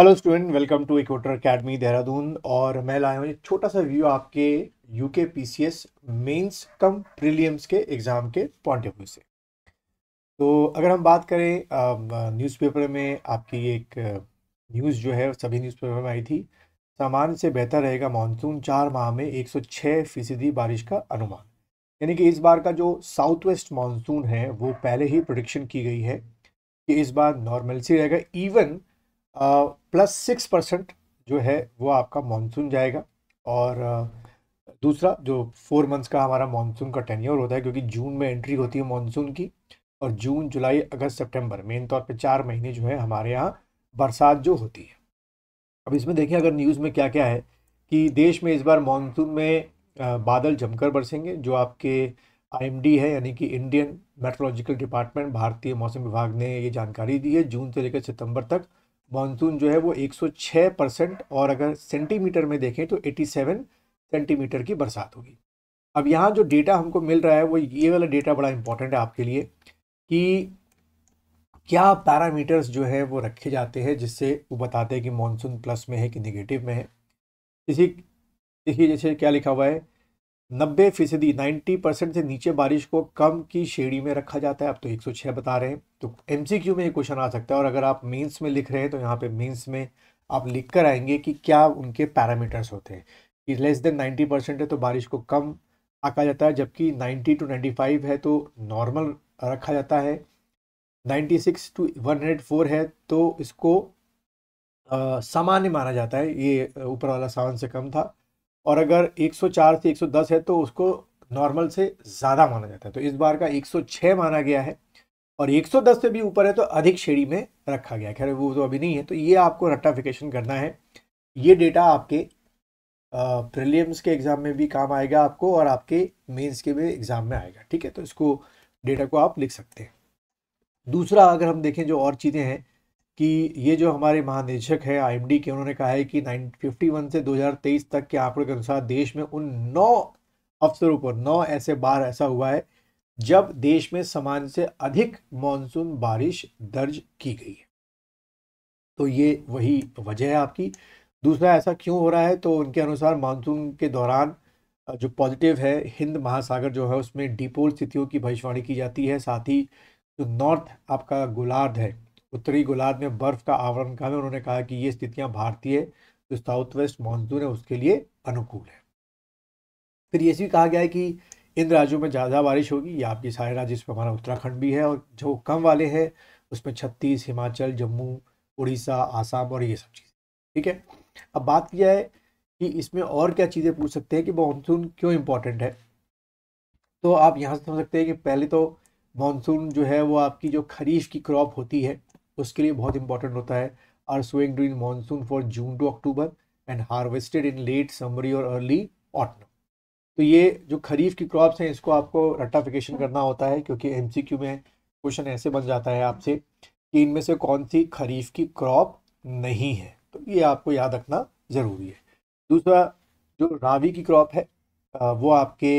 hello student welcome to equator academy Dehradun और मैं लाया हूँ एक छोटा सा व्यू आपके UK PCS mains cum prelims के एग्ज़ाम के पॉइंट ऑफ व्यू से तो अगर हम बात करें न्यूज़पेपर में आपकी एक न्यूज़ जो है सभी न्यूज़पेपर में आई थी सामान्य से बेहतर रहेगा मानसून चार माह में एक फीसदी बारिश का अनुमान यानी कि इस बार का जो साउथ वेस्ट मानसून है वो पहले ही प्रोडिक्शन की गई है कि इस बार नॉर्मल सी रहेगा इवन प्लस सिक्स परसेंट जो है वो आपका मानसून जाएगा और दूसरा जो फोर मंथ्स का हमारा मानसून का टेन्योर होता है क्योंकि जून में एंट्री होती है मानसून की और जून जुलाई अगस्त सितंबर मेन तौर पे चार महीने जो है हमारे यहाँ बरसात जो होती है अब इसमें देखें अगर न्यूज़ में क्या क्या है कि देश में इस बार मानसून में बादल जमकर बरसेंगे जो आपके आईएमडी है यानी कि इंडियन मेट्रोलॉजिकल डिपार्टमेंट भारतीय मौसम विभाग ने ये जानकारी दी है जून से लेकर सितंबर तक मानसून जो है वो 106 परसेंट और अगर सेंटीमीटर में देखें तो 87 सेंटीमीटर की बरसात होगी अब यहाँ जो डेटा हमको मिल रहा है वो ये वाला डेटा बड़ा इंपॉर्टेंट है आपके लिए कि क्या पैरामीटर्स जो है वो रखे जाते हैं जिससे वो बताते हैं कि मानसून प्लस में है कि निगेटिव में है इसी देखिए जैसे क्या लिखा हुआ है नब्बे फीसदी नाइन्टी परसेंट से नीचे बारिश को कम की श्रेणी में रखा जाता है अब तो 106 बता रहे हैं तो एम में ये क्वेश्चन आ सकता है और अगर आप मेंस में लिख रहे हैं तो यहाँ पे मेंस में आप लिख कर आएंगे कि क्या उनके पैरामीटर्स होते हैं कि लेस देन 90 परसेंट है तो बारिश को कम आका जाता है जबकि नाइन्टी टू फाइव है तो नॉर्मल रखा जाता है सिक्स टू फोर है तो इसको सामान्य माना जाता है ये ऊपर वाला सामान से कम था और अगर 104 से 110 है तो उसको नॉर्मल से ज़्यादा माना जाता है तो इस बार का 106 माना गया है और 110 से भी ऊपर है तो अधिक श्रेणी में रखा गया खैर वो तो अभी नहीं है तो ये आपको रट्टाफिकेशन करना है ये डेटा आपके प्रिलियम्स के एग्ज़ाम में भी काम आएगा आपको और आपके मेंस के भी एग्ज़ाम में आएगा ठीक है तो इसको डेटा को आप लिख सकते हैं दूसरा अगर हम देखें जो और चीज़ें हैं कि ये जो हमारे महानिदेशक है आईएमडी के उन्होंने कहा है कि 1951 से 2023 तक के आंकड़ों के अनुसार देश में उन नौ अवसरों पर नौ ऐसे बार ऐसा हुआ है जब देश में सामान्य से अधिक मानसून बारिश दर्ज की गई है तो ये वही वजह है आपकी दूसरा ऐसा क्यों हो रहा है तो उनके अनुसार मानसून के दौरान जो पॉजिटिव है हिंद महासागर जो है उसमें डिपोल स्थितियों की भविष्यवाणी की जाती है साथ ही जो नॉर्थ आपका गोलार्ध है उत्तरी गोलार्ध में बर्फ का आवरण कम है उन्होंने कहा कि ये स्थितियां भारतीय जो साउथ वेस्ट मानसून है उसके लिए अनुकूल है फिर ये भी कहा गया है कि इन राज्यों में ज़्यादा बारिश होगी या आपके सारे राज्य इसमें हमारा उत्तराखंड भी है और जो कम वाले हैं उसमें छत्तीस हिमाचल जम्मू उड़ीसा आसाम और ये सब चीज़ें ठीक है अब बात की जाए कि इसमें और क्या चीज़ें पूछ सकते हैं कि मानसून क्यों इम्पोर्टेंट है तो आप यहाँ से समझ सकते हैं कि पहले तो मानसून जो है वो आपकी जो खरीफ की क्रॉप होती है उसके लिए बहुत इंपॉर्टेंट होता है are sowing during monsoon for June to October and harvested in late summer और अर्ली ऑटम तो ये जो खरीफ की क्रॉप्स हैं इसको आपको रट्टाफिकेशन करना होता है क्योंकि एम में क्वेश्चन ऐसे बन जाता है आपसे कि इनमें से कौन सी खरीफ की क्रॉप नहीं है तो ये आपको याद रखना ज़रूरी है दूसरा जो रावी की क्रॉप है वो आपके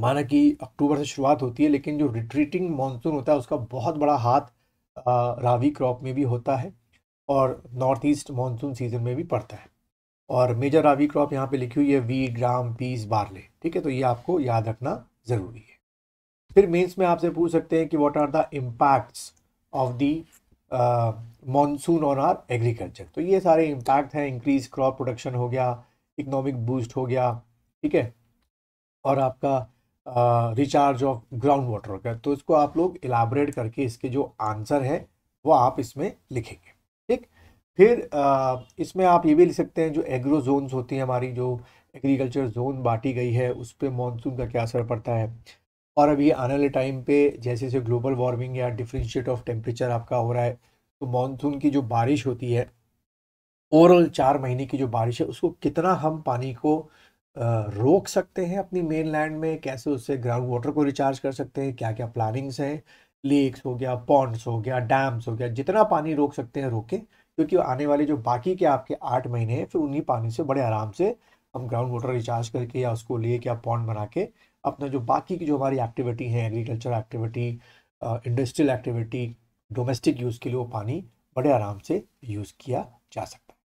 माना कि अक्टूबर से शुरुआत होती है लेकिन जो रिट्रीटिंग मानसून होता है उसका बहुत बड़ा हाथ रावी क्रॉप में भी होता है और नॉर्थ ईस्ट मानसून सीज़न में भी पड़ता है और मेजर रावी क्रॉप यहाँ पे लिखी हुई है वी ग्राम पीस बार्ले ठीक है तो ये आपको याद रखना ज़रूरी है फिर मेंस में आपसे पूछ सकते हैं कि what are the impacts of the monsoon on our agriculture तो ये सारे इम्पैक्ट हैं इंक्रीज क्रॉप प्रोडक्शन हो गया इकोनॉमिक बूस्ट हो गया ठीक है और आपका रिचार्ज ऑफ ग्राउंड वाटर का तो इसको आप लोग इलाबरेट करके इसके जो आंसर है वो आप इसमें लिखेंगे ठीक फिर आ, इसमें आप ये भी लिख सकते हैं जो एग्रो जोन्स होती हैं हमारी जो एग्रीकल्चर जोन बांटी गई है उस पर मानसून का क्या असर पड़ता है और अब ये आने वाले टाइम पे जैसे जैसे ग्लोबल वार्मिंग या डिफ्रेंशिएट ऑफ टेम्परेचर आपका हो रहा है तो मानसून की जो बारिश होती है ओवरऑल चार महीने की जो बारिश है उसको कितना हम पानी को रोक सकते हैं अपनी मेन लैंड में कैसे उससे ग्राउंड वाटर को रिचार्ज कर सकते हैं क्या क्या प्लानिंग्स हैं लेक्स हो गया पॉन्ड्स हो गया डैम्स हो गया जितना पानी रोक सकते हैं रोके क्योंकि आने वाले जो बाकी के आपके आठ महीने हैं फिर उन्हीं पानी से बड़े आराम से हम ग्राउंड वाटर रिचार्ज करके या उसको लेक या पॉन्ड बना के अपना जो बाकी की जो हमारी एक्टिविटी है agriculture activity industrial activity domestic use के लिए वो पानी बड़े आराम से यूज़ किया जा सकता है